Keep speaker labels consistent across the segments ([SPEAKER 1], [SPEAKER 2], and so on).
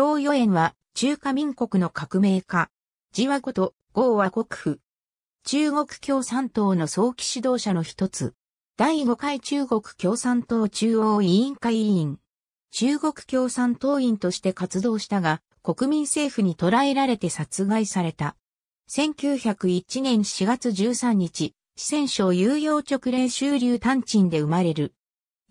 [SPEAKER 1] 張与園は中華民国の革命家。字はこと豪和国府。中国共産党の早期指導者の一つ。第5回中国共産党中央委員会委員。中国共産党員として活動したが、国民政府に捕らえられて殺害された。1901年4月13日、四川省有用直令修流丹鎮で生まれる。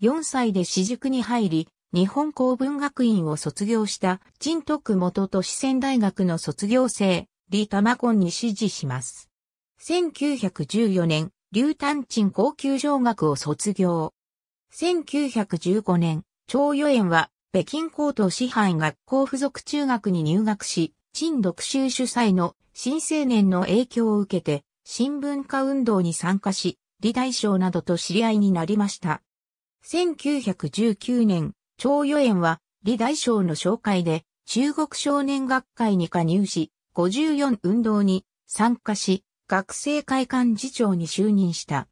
[SPEAKER 1] 4歳で私塾に入り、日本公文学院を卒業した陳徳元都市仙大学の卒業生、李玉根に支持します。1914年、劉丹鎮高級上学を卒業。1915年、張与園は北京高等師範学校附属中学に入学し、陳独州主催の新青年の影響を受けて、新文化運動に参加し、李大将などと知り合いになりました。1919年、張予園は、李大将の紹介で、中国少年学会に加入し、54運動に参加し、学生会館次長に就任した。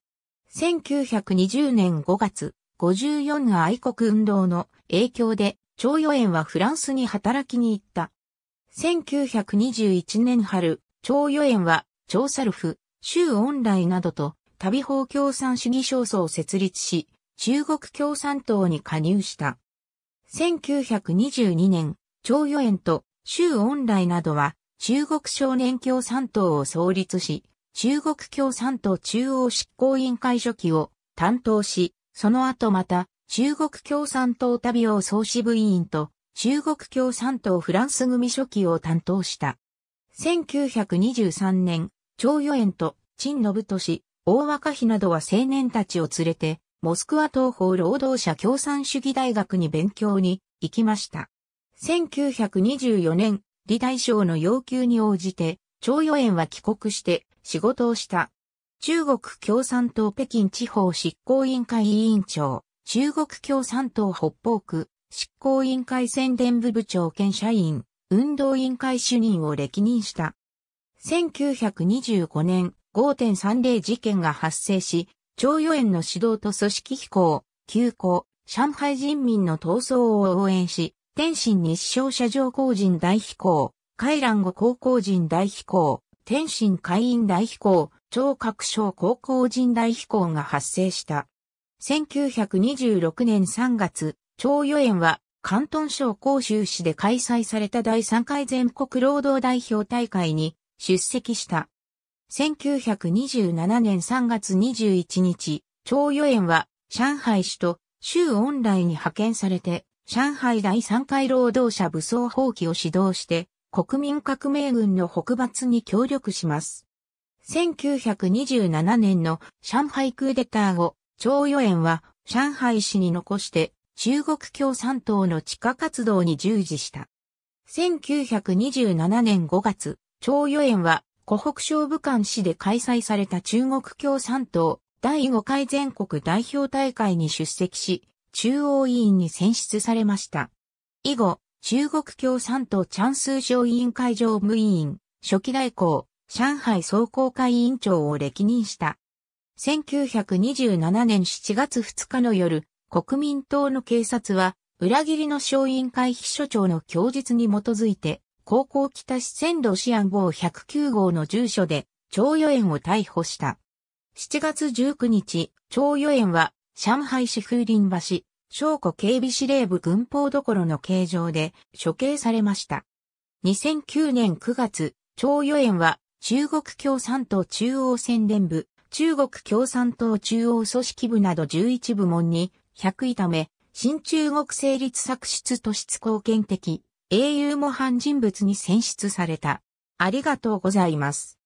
[SPEAKER 1] 1920年5月、54愛国運動の影響で、張予園はフランスに働きに行った。1921年春、張予園は、張サルフ、周恩来などと、旅法共産主義焦燥を設立し、中国共産党に加入した。1922年、長与園と周恩来などは中国少年共産党を創立し、中国共産党中央執行委員会書記を担当し、その後また中国共産党旅を総支部委員と中国共産党フランス組書記を担当した。1923年、長与園と陳信俊、大若日などは青年たちを連れてモスクワ東方労働者共産主義大学に勉強に行きました。1924年、李大将の要求に応じて、張与園は帰国して仕事をした。中国共産党北京地方執行委員会委員長、中国共産党北方区執行委員会宣伝部部長兼社員、運動委員会主任を歴任した。1925年5.30事件が発生し、張与園の指導と組織飛行、急行、上海人民の闘争を応援し、天津日照社上工人大飛行、海蘭後高校人大飛行、天津海員大飛行、超各省高校人大飛行が発生した。1926年3月、張与園は、関東省広州市で開催された第3回全国労働代表大会に出席した。1927年3月21日、張与園は上海市と州恩来に派遣されて、上海第3回労働者武装放棄を指導して、国民革命軍の北伐に協力します。1927年の上海クーデター後、張与園は上海市に残して中国共産党の地下活動に従事した。1927年5月、張与園は湖北省武漢市で開催された中国共産党第5回全国代表大会に出席し、中央委員に選出されました。以後、中国共産党チャンス省委員会常務委員、初期代行、上海総工会委員長を歴任した。1927年7月2日の夜、国民党の警察は、裏切りの省委員会秘書長の供述に基づいて、高校北市線路市安号109号の住所で、張予園を逮捕した。7月19日、張予園は、上海市風林橋、小古警備司令部軍法所の形状で処刑されました。2009年9月、張予園は、中国共産党中央宣伝部、中国共産党中央組織部など11部門に100位ため、新中国成立作出都出貢献的英雄模範人物に選出された。ありがとうございます。